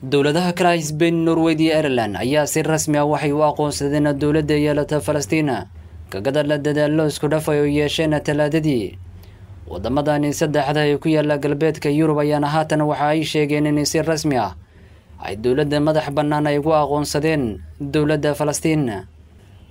dowladaha kala hisbayn norweyd iyo irelan ayaa si rasmi ah waxay u aqoonsadeen dowladda yeelata falastiina kagadala dadaallo isku dhafay oo yeesheen talaadadii waddamadani saddexda ee ku yaalla galbeedka yurub ayaana haatan waxa ay sheegeen in si rasmi ah ay dowladda madax bannaan ay ugu aqoonsadeen dowladda falastiin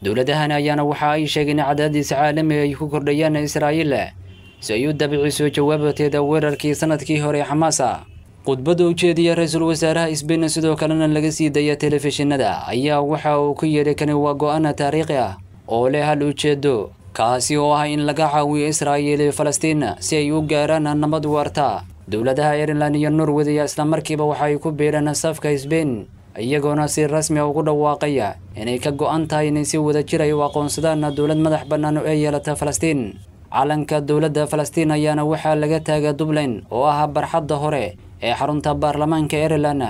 dowladahani ayaana waxa ay sheegeen cadaadiis caalami ay ku kordhayaan israa'iil si ay u dabiciso jawaabteeda weerarkii sanadkii hore xamaasa khudbada ujeediya ra-iisul wasaaraha sbain sidoo kalena laga sii daya telefishinada ayaa waxa uu ku yeedhay kani waa go taariikhi ah oo leh hal ujeeddo kaasi oo ah in laga caawiyo israa'iil iyo falastiin si ay u gaaraan nabad waarta dowladaha airelan iyo norwed iyo islamarkiiba waxa ay ku biiraan safka isbain iyagoona si rasmi ah ugu dhawaaqaya inay ka go'an tahay inay si wada jir ay ah u aqoonsadaan dowlad madax bannaan oo ay yeelata falastiin calanka dowladda falastiin ayaana waxaa laga taaga dublayn oo ah barxadda hore ee xarunta baarlamaanka irelan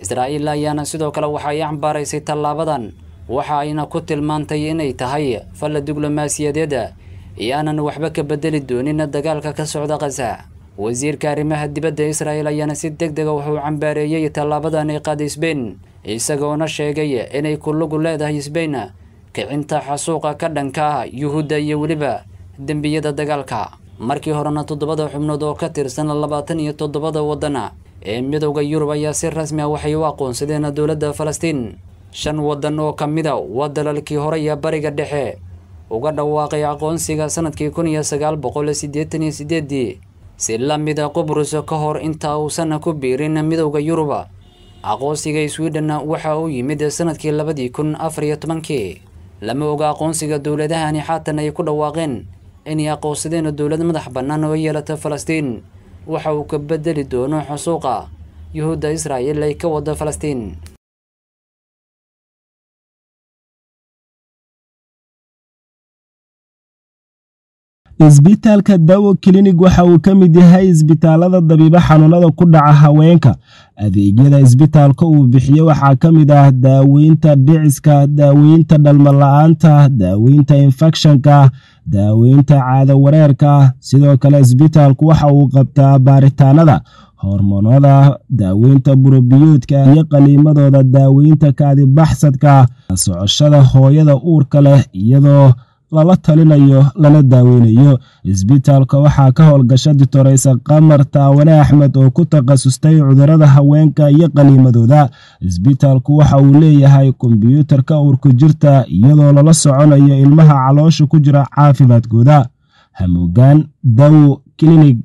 israa'iil ayaana sidoo kale waxa ay cambaareysay tallaabadan waxa ayna ku tilmaantay inay tahay falla diblomaasiyadeed iyaanan waxba ka bedeli doonin dagaalka ka socda kasa wasiirka arrimaha dibadda israa'il ayaana si deg dega ah wuxuu cambaareeyey tallaabadan ay qaaday sbain isagoona sheegay inay kulugu leedahay sbain kicinta xasuuqa ka dhanka ah yuhuudda iyo weliba dembiyada dagaalka markii horena toddobada xubnood oo ka tirsan labaatan iyo toddobada wadana ee midowda yurub ayaa si rasmi ah waxay u aqoonsadeen dowladda falastiin shan wadan oo ka mida a ah waa dalalkii hore iyo bariga dhexe uga dhawaaqay aqoonsiga sanadkii kun iyo sagaal boqol siddeetan iyo sideedii si la mida ah qubrus ka hor intaa uusan ku biirin midowda yuruba aqoonsiga swiden waxa uu yimid sanadkii labadii kun afar iyo tobankii lama oga aqoonsiga dowladahani xaatan ay ku dhawaaqeen inay aqoonsadeen dowlad madax bannaan oo yeelata falastiin waxa uu ka bedeli doono xusuuqa yuhuudda israa'il ay ka wada falastiin isbitaalka daawo kilinig waxa uu ka mid yahay isbitaalada dabiibo xanuunada ku dhaca haweenka adeegyada isbitaalka uu bixiyo waxaa ka mid ah daaweynta dhiciska daaweynta dhalmo daaweynta infekshanka daaweynta caado wareerka sidoo kale isbitaalku waxa uu qabtaa baaritaanada hormoonada daaweynta burobiyoodka iyo qaliimadooda daaweynta kaadibaxsadka socoshada hooyada uurka leh iyadoo lala talinayo lana daaweynayo isbitaalka waxaa ka howlgasha ditoreysa qamar taawane axmed oo ku takhasustay cudurada haweenka iyo qaliimadooda isbitaalku waxa uu leeyahay kombyuutarka urku jirta iyadoo lala soconayo ilmaha caloosha ku jira caafimaadkooda hamuugaan dawo kilinig